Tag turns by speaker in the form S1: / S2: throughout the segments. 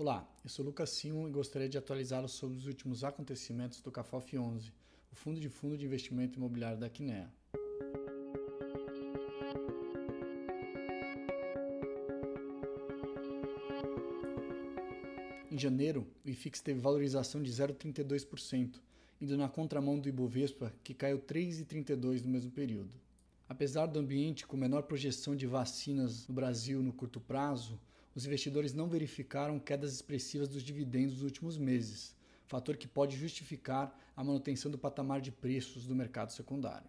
S1: Olá, eu sou Lucas Simon e gostaria de atualizá-lo sobre os últimos acontecimentos do CAFOF 11, o Fundo de Fundo de Investimento Imobiliário da Quinea. Em janeiro, o IFIX teve valorização de 0,32%, indo na contramão do Ibovespa, que caiu 3,32% no mesmo período. Apesar do ambiente com menor projeção de vacinas no Brasil no curto prazo, os investidores não verificaram quedas expressivas dos dividendos nos últimos meses, fator que pode justificar a manutenção do patamar de preços do mercado secundário.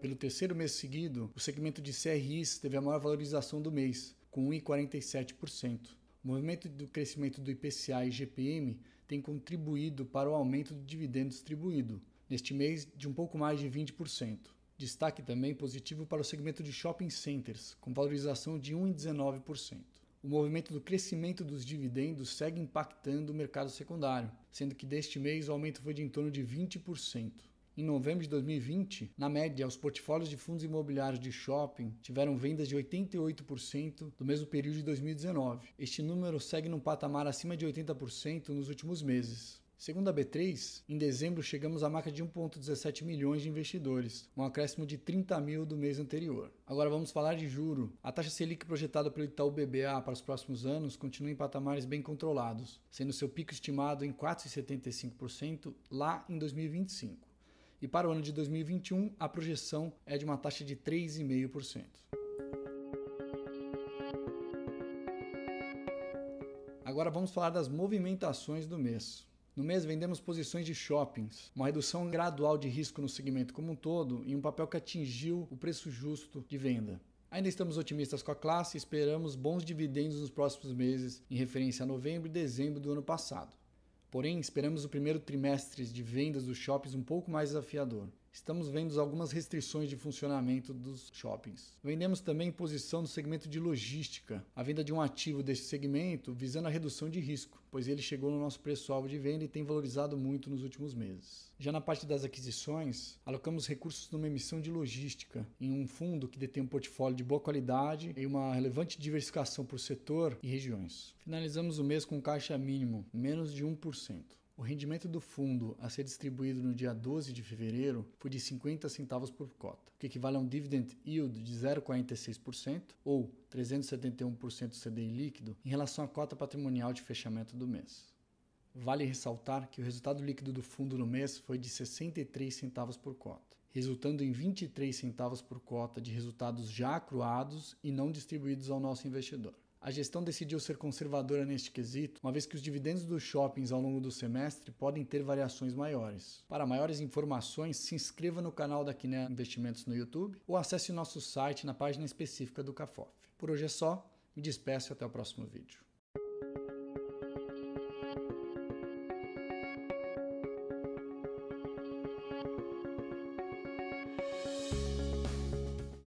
S1: Pelo terceiro mês seguido, o segmento de CRIs teve a maior valorização do mês, com 1,47%. O movimento do crescimento do IPCA e GPM tem contribuído para o aumento do dividendo distribuído, neste mês de um pouco mais de 20%. Destaque também positivo para o segmento de shopping centers, com valorização de 1,19%. O movimento do crescimento dos dividendos segue impactando o mercado secundário, sendo que deste mês o aumento foi de em torno de 20%. Em novembro de 2020, na média, os portfólios de fundos imobiliários de shopping tiveram vendas de 88% do mesmo período de 2019. Este número segue num patamar acima de 80% nos últimos meses. Segundo a B3, em dezembro chegamos à marca de 1,17 milhões de investidores, um acréscimo de 30 mil do mês anterior. Agora vamos falar de juro. A taxa Selic projetada pelo Itaú BBA para os próximos anos continua em patamares bem controlados, sendo seu pico estimado em 4,75% lá em 2025. E para o ano de 2021, a projeção é de uma taxa de 3,5%. Agora vamos falar das movimentações do mês. No mês, vendemos posições de shoppings, uma redução gradual de risco no segmento como um todo e um papel que atingiu o preço justo de venda. Ainda estamos otimistas com a classe e esperamos bons dividendos nos próximos meses, em referência a novembro e dezembro do ano passado. Porém, esperamos o primeiro trimestre de vendas dos shoppings um pouco mais desafiador estamos vendo algumas restrições de funcionamento dos shoppings. Vendemos também posição no segmento de logística, a venda de um ativo deste segmento visando a redução de risco, pois ele chegou no nosso preço-alvo de venda e tem valorizado muito nos últimos meses. Já na parte das aquisições, alocamos recursos numa emissão de logística, em um fundo que detém um portfólio de boa qualidade e uma relevante diversificação por setor e regiões. Finalizamos o mês com caixa mínimo, menos de 1%. O rendimento do fundo a ser distribuído no dia 12 de fevereiro foi de 50 centavos por cota, o que equivale a um dividend yield de 0,46% ou 371% CDI líquido em relação à cota patrimonial de fechamento do mês. Vale ressaltar que o resultado líquido do fundo no mês foi de 63 centavos por cota, resultando em 23 centavos por cota de resultados já acruados e não distribuídos ao nosso investidor. A gestão decidiu ser conservadora neste quesito, uma vez que os dividendos dos shoppings ao longo do semestre podem ter variações maiores. Para maiores informações, se inscreva no canal da Quiné Investimentos no YouTube ou acesse nosso site na página específica do Cafof. Por hoje é só, me despeço e até o próximo vídeo.